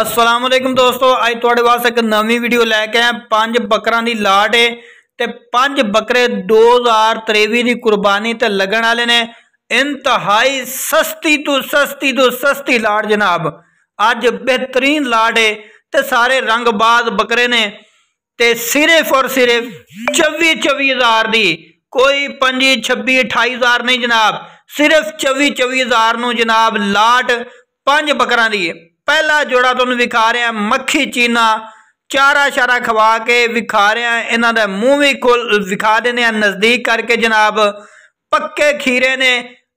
ਅਸਲਾਮੁਅਲੈਕਮ ਦੋਸਤੋ ਅੱਜ ਤੁਹਾਡੇ ਵਾਸਤੇ ਇੱਕ ਨਵੀਂ ਵੀਡੀਓ ਲੈ ਕੇ ਆਇਆ ਪੰਜ ਬੱਕਰਾਂ ਦੀ ਲਾਟ ਏ ਤੇ ਪੰਜ ਬੱਕਰੇ 2023 ਦੀ ਕੁਰਬਾਨੀ ਤੇ ਲੱਗਣ ਵਾਲੇ ਨੇ ਇੰਤਹਾਈ ਸਸਤੀ ਤੋਂ ਸਸਤੀ ਤੋਂ ਸਸਤੀ ਲਾਟ ਜਨਾਬ ਅੱਜ ਬਿਹਤਰੀਨ ਲਾਟ ਏ ਤੇ ਸਾਰੇ ਰੰਗਬਾਜ਼ ਬੱਕਰੇ ਨੇ ਤੇ ਸਿਰਫ ਔਰ ਸਿਰਫ 24 24000 ਦੀ ਕੋਈ 25 26 28000 ਨਹੀਂ ਜਨਾਬ ਸਿਰਫ 24 24000 ਨੂੰ ਜਨਾਬ ਲਾਟ ਪੰਜ ਬੱਕਰਾਂ ਦੀ ਏ ਪਹਿਲਾ ਜੋੜਾ ਤੁਹਾਨੂੰ ਵਿਖਾ ਰਿਹਾ ਮੱਖੀ ਚੀਨਾ ਚਾਰਾ ਸ਼ਾਰਾ ਖਵਾ ਕੇ ਵਿਖਾ ਰਿਹਾ ਇਹਨਾਂ ਦਾ ਮੂੰਹ ਵੀ ਖੋਲ ਵਿਖਾ ਦਿੰਦੇ ਆ ਨਜ਼ਦੀਕ ਕਰਕੇ ਜਨਾਬ ਪੱਕੇ ਖੀਰੇ ਨੇ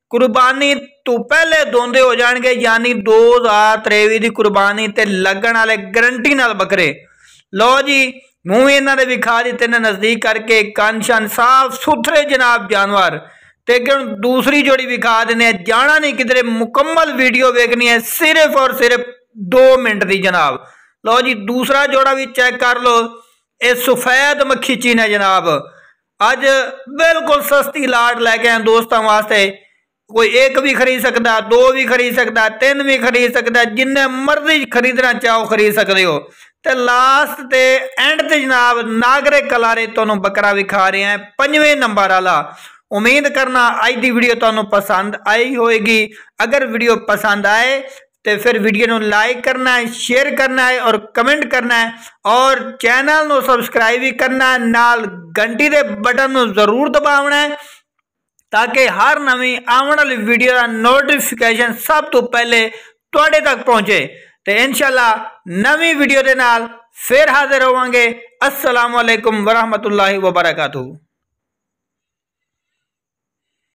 ਕੁਰਬਾਨੀ ਤੋਂ ਪਹਿਲੇ ਦੋਂਦੇ ਹੋ ਜਾਣਗੇ ਯਾਨੀ 2023 ਦੀ ਕੁਰਬਾਨੀ ਤੇ ਲੱਗਣ ਵਾਲੇ ਗਰੰਟੀ ਨਾਲ ਬੱਕਰੇ ਲਓ ਜੀ ਮੂੰਹ ਇਹਨਾਂ ਦੇ ਵਿਖਾ ਦਿੱਤੇ ਨੇ ਨਜ਼ਦੀਕ ਕਰਕੇ ਕੰਨ ਸਾਫ ਸੁਥਰੇ ਜਨਾਬ ਜਾਨਵਰ ਤੇ ਗਣ ਦੂਸਰੀ ਜੋੜੀ ਵਿਖਾ ਦਿੰਦੇ ਆ ਜਾਣਾ ਨਹੀਂ ਕਿਧਰੇ ਮੁਕੰਮਲ ਵੀਡੀਓ ਵੇਖਣੀ ਹੈ ਸਿਰਫ ਔਰ ਸਿਰਫ दो मिनट की जनाब लो जी दूसरा जोड़ा भी ਚੈੱਕ कर लो ਇਹ ਸਫੈਦ ਮੱਖੀਚੀ ਨੇ ਜਨਾਬ ਅੱਜ ਬਿਲਕੁਲ ਸਸਤੀ ਲਾਟ ਲੈ ਕੇ ਆਏ ਦੋਸਤਾਂ ਵਾਸਤੇ कोई एक भी खरीद सकता दो भी खरीद सकता तीन भी खरीद सकता जिन्हें मर्जी खरीदना चाहो खरीद सकते हो तो लास्ट से एंड से जनाब नागरिक कलारे तू बकरा विखा रहे हैं पंजे नंबर आला उम्मीद करना अज की वीडियो तू पसंद आई होएगी अगर वीडियो पसंद आए तो फिर वीडियो नो लाइक करना है शेयर करना है और कमेंट करना है और चैनल को सबसक्राइब भी करना है नाल घंटी के बटन नो जरूर दबावना है ताकि हर नवी आने वाली वीडियो का नोटिफिकेशन सब तो पहले थोड़े तक पहुँचे तो इन शाला नवी वीडियो के नाल फिर हाजिर होवे असलम वरहमत लाही वबरकू